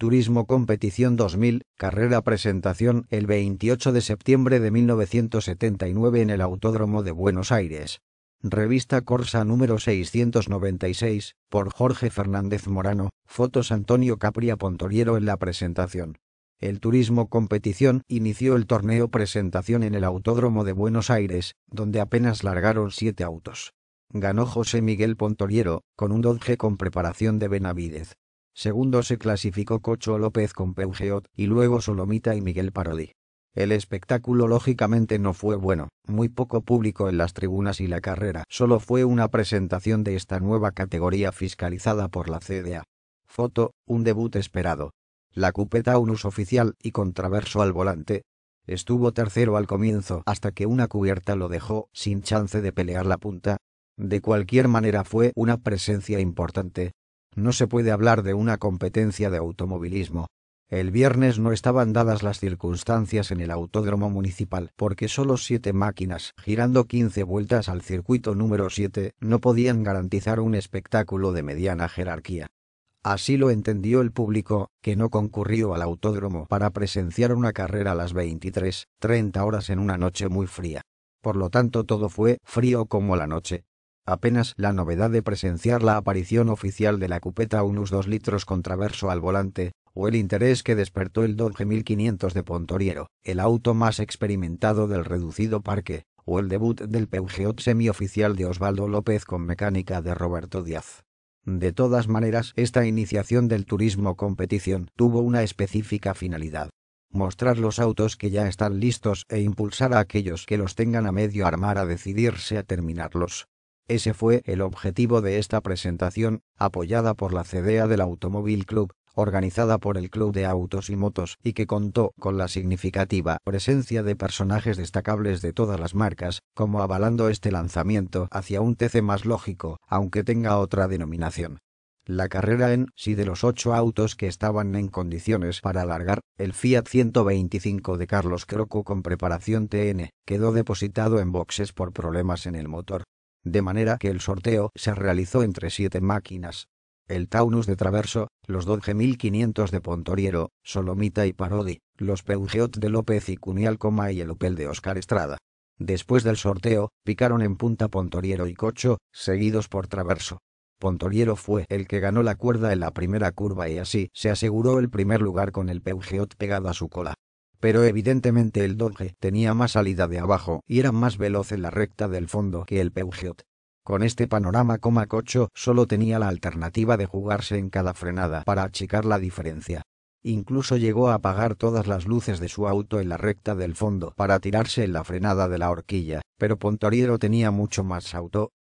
Turismo Competición 2000, carrera presentación el 28 de septiembre de 1979 en el Autódromo de Buenos Aires. Revista Corsa número 696, por Jorge Fernández Morano, fotos Antonio Capria Pontoliero en la presentación. El Turismo Competición inició el torneo presentación en el Autódromo de Buenos Aires, donde apenas largaron siete autos. Ganó José Miguel Pontoliero, con un Dodge con preparación de Benavidez. Segundo se clasificó Cocho López con Peugeot y luego Solomita y Miguel Parodi. El espectáculo lógicamente no fue bueno, muy poco público en las tribunas y la carrera solo fue una presentación de esta nueva categoría fiscalizada por la CDA. Foto, un debut esperado. La cupeta un uso oficial y contraverso al volante. Estuvo tercero al comienzo hasta que una cubierta lo dejó sin chance de pelear la punta. De cualquier manera fue una presencia importante, no se puede hablar de una competencia de automovilismo. El viernes no estaban dadas las circunstancias en el autódromo municipal porque solo siete máquinas, girando 15 vueltas al circuito número 7, no podían garantizar un espectáculo de mediana jerarquía. Así lo entendió el público, que no concurrió al autódromo para presenciar una carrera a las 23, 30 horas en una noche muy fría. Por lo tanto todo fue frío como la noche, Apenas la novedad de presenciar la aparición oficial de la cupeta unos dos litros contraverso al volante, o el interés que despertó el Dodge 1500 de Pontoriero, el auto más experimentado del reducido parque, o el debut del Peugeot semioficial de Osvaldo López con mecánica de Roberto Díaz. De todas maneras, esta iniciación del turismo competición tuvo una específica finalidad. Mostrar los autos que ya están listos e impulsar a aquellos que los tengan a medio armar a decidirse a terminarlos. Ese fue el objetivo de esta presentación, apoyada por la CDA del Automóvil Club, organizada por el Club de Autos y Motos y que contó con la significativa presencia de personajes destacables de todas las marcas, como avalando este lanzamiento hacia un TC más lógico, aunque tenga otra denominación. La carrera en sí de los ocho autos que estaban en condiciones para alargar, el Fiat 125 de Carlos Croco con preparación TN, quedó depositado en boxes por problemas en el motor, de manera que el sorteo se realizó entre siete máquinas. El Taunus de Traverso, los 12.500 de Pontoriero, Solomita y Parodi, los Peugeot de López y Cunialcoma y el Opel de Oscar Estrada. Después del sorteo, picaron en punta Pontoriero y Cocho, seguidos por Traverso. Pontoriero fue el que ganó la cuerda en la primera curva y así se aseguró el primer lugar con el Peugeot pegado a su cola. Pero evidentemente el Dodge tenía más salida de abajo y era más veloz en la recta del fondo que el Peugeot. Con este panorama Comacocho solo tenía la alternativa de jugarse en cada frenada para achicar la diferencia. Incluso llegó a apagar todas las luces de su auto en la recta del fondo para tirarse en la frenada de la horquilla, pero Pontoriero tenía mucho más auto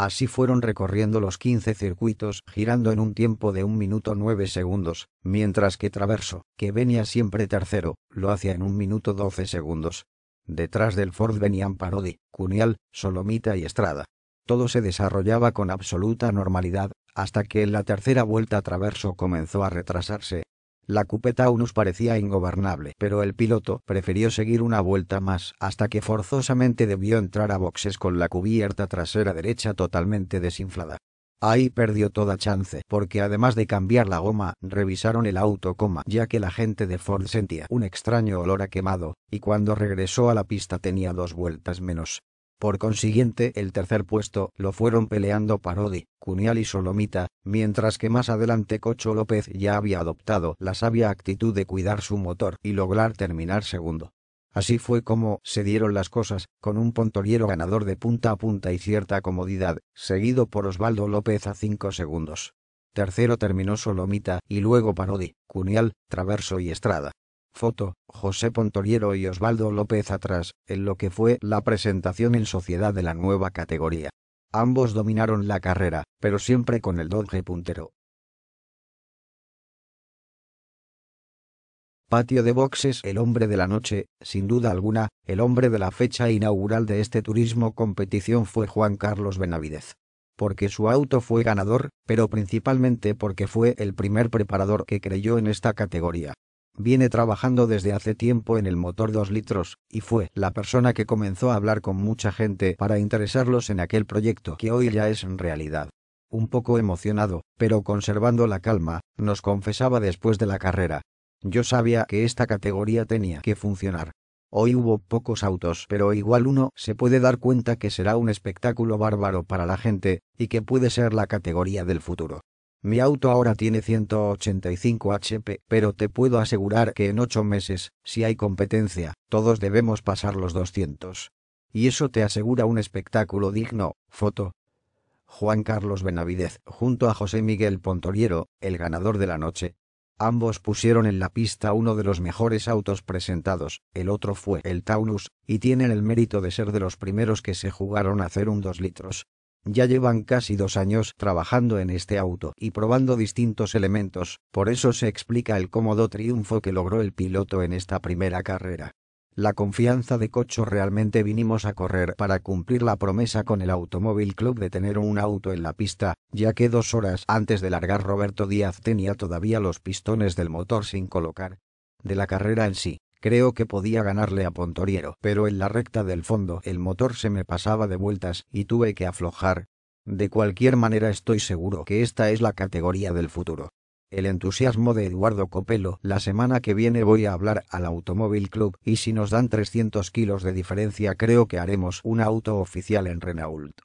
Así fueron recorriendo los 15 circuitos, girando en un tiempo de 1 minuto 9 segundos, mientras que Traverso, que venía siempre tercero, lo hacía en un minuto 12 segundos. Detrás del Ford venían Parodi, Cunial, Solomita y Estrada. Todo se desarrollaba con absoluta normalidad, hasta que en la tercera vuelta Traverso comenzó a retrasarse, la cupeta Unus parecía ingobernable, pero el piloto prefirió seguir una vuelta más hasta que forzosamente debió entrar a boxes con la cubierta trasera derecha totalmente desinflada. Ahí perdió toda chance, porque además de cambiar la goma, revisaron el auto, ya que la gente de Ford sentía un extraño olor a quemado, y cuando regresó a la pista tenía dos vueltas menos. Por consiguiente, el tercer puesto lo fueron peleando Parodi, Cunial y Solomita, mientras que más adelante Cocho López ya había adoptado la sabia actitud de cuidar su motor y lograr terminar segundo. Así fue como se dieron las cosas, con un pontoliero ganador de punta a punta y cierta comodidad, seguido por Osvaldo López a cinco segundos. Tercero terminó Solomita y luego Parodi, Cunial, Traverso y Estrada. Foto, José Pontoriero y Osvaldo López atrás, en lo que fue la presentación en sociedad de la nueva categoría. Ambos dominaron la carrera, pero siempre con el Dodge puntero. Patio de boxes El hombre de la noche, sin duda alguna, el hombre de la fecha inaugural de este turismo competición fue Juan Carlos Benavidez. Porque su auto fue ganador, pero principalmente porque fue el primer preparador que creyó en esta categoría, viene trabajando desde hace tiempo en el motor 2 litros, y fue la persona que comenzó a hablar con mucha gente para interesarlos en aquel proyecto que hoy ya es realidad. Un poco emocionado, pero conservando la calma, nos confesaba después de la carrera. Yo sabía que esta categoría tenía que funcionar. Hoy hubo pocos autos, pero igual uno se puede dar cuenta que será un espectáculo bárbaro para la gente, y que puede ser la categoría del futuro. Mi auto ahora tiene 185 HP, pero te puedo asegurar que en ocho meses, si hay competencia, todos debemos pasar los 200. Y eso te asegura un espectáculo digno. Foto. Juan Carlos Benavidez, junto a José Miguel Pontoriero, el ganador de la noche. Ambos pusieron en la pista uno de los mejores autos presentados, el otro fue el Taunus, y tienen el mérito de ser de los primeros que se jugaron a hacer un 2 litros, ya llevan casi dos años trabajando en este auto y probando distintos elementos, por eso se explica el cómodo triunfo que logró el piloto en esta primera carrera. La confianza de Cocho realmente vinimos a correr para cumplir la promesa con el Automóvil Club de tener un auto en la pista, ya que dos horas antes de largar Roberto Díaz tenía todavía los pistones del motor sin colocar. De la carrera en sí, Creo que podía ganarle a Pontoriero, pero en la recta del fondo el motor se me pasaba de vueltas y tuve que aflojar. De cualquier manera estoy seguro que esta es la categoría del futuro. El entusiasmo de Eduardo Copelo, la semana que viene voy a hablar al Automóvil Club y si nos dan 300 kilos de diferencia creo que haremos un auto oficial en Renault.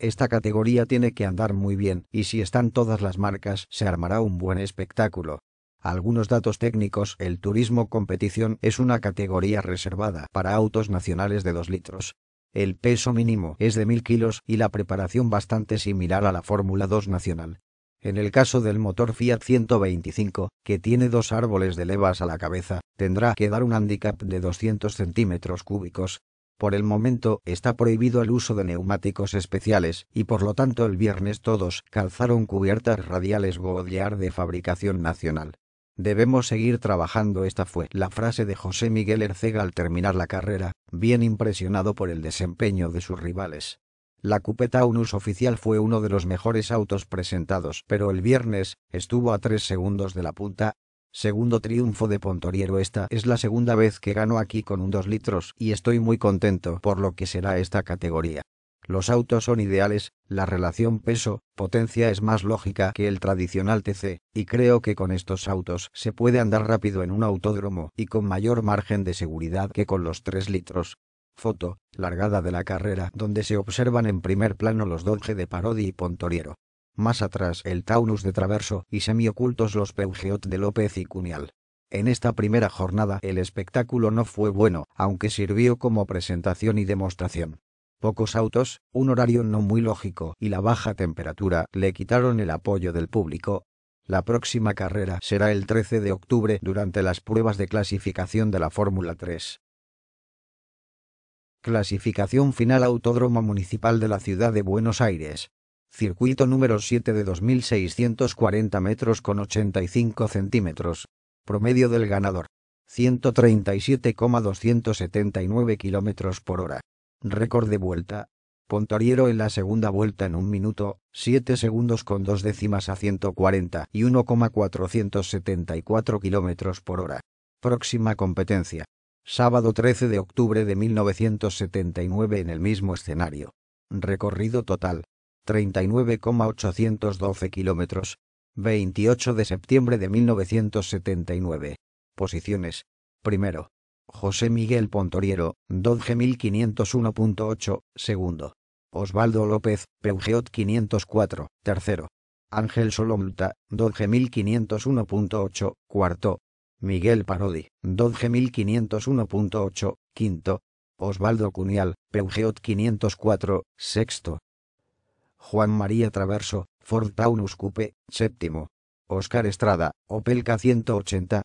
Esta categoría tiene que andar muy bien y si están todas las marcas se armará un buen espectáculo. Algunos datos técnicos El turismo competición es una categoría reservada para autos nacionales de 2 litros. El peso mínimo es de 1000 kilos y la preparación bastante similar a la Fórmula 2 nacional. En el caso del motor Fiat 125, que tiene dos árboles de levas a la cabeza, tendrá que dar un handicap de 200 centímetros cúbicos. Por el momento está prohibido el uso de neumáticos especiales y por lo tanto el viernes todos calzaron cubiertas radiales Goodyear de fabricación nacional. Debemos seguir trabajando. Esta fue la frase de José Miguel Ercega al terminar la carrera, bien impresionado por el desempeño de sus rivales. La Cupeta Unus oficial fue uno de los mejores autos presentados, pero el viernes, estuvo a tres segundos de la punta. Segundo triunfo de Pontoriero esta es la segunda vez que gano aquí con un 2 litros y estoy muy contento por lo que será esta categoría. Los autos son ideales, la relación peso-potencia es más lógica que el tradicional TC, y creo que con estos autos se puede andar rápido en un autódromo y con mayor margen de seguridad que con los 3 litros. Foto, largada de la carrera donde se observan en primer plano los Dodge de Parodi y Pontoriero. Más atrás el Taunus de Traverso y semiocultos los Peugeot de López y Cunial. En esta primera jornada el espectáculo no fue bueno, aunque sirvió como presentación y demostración pocos autos, un horario no muy lógico y la baja temperatura le quitaron el apoyo del público. La próxima carrera será el 13 de octubre durante las pruebas de clasificación de la Fórmula 3. Clasificación final Autódromo Municipal de la Ciudad de Buenos Aires. Circuito número 7 de 2.640 metros con 85 centímetros. Promedio del ganador. 137,279 kilómetros por hora. Récord de vuelta. Pontoriero en la segunda vuelta en un minuto, 7 segundos con dos décimas a 140 y 1,474 km por hora. Próxima competencia. Sábado 13 de octubre de 1979 en el mismo escenario. Recorrido total. 39,812 kilómetros. 28 de septiembre de 1979. Posiciones. Primero. José Miguel Pontoriero, 12501.8, segundo. Osvaldo López, Peugeot 504, tercero. Ángel Solomulta, 12501.8, cuarto. Miguel Parodi, 12501.8, quinto. Osvaldo Cunial, Peugeot 504, sexto. Juan María Traverso, Ford Taunus Coupe, séptimo. Oscar Estrada, Opel K180,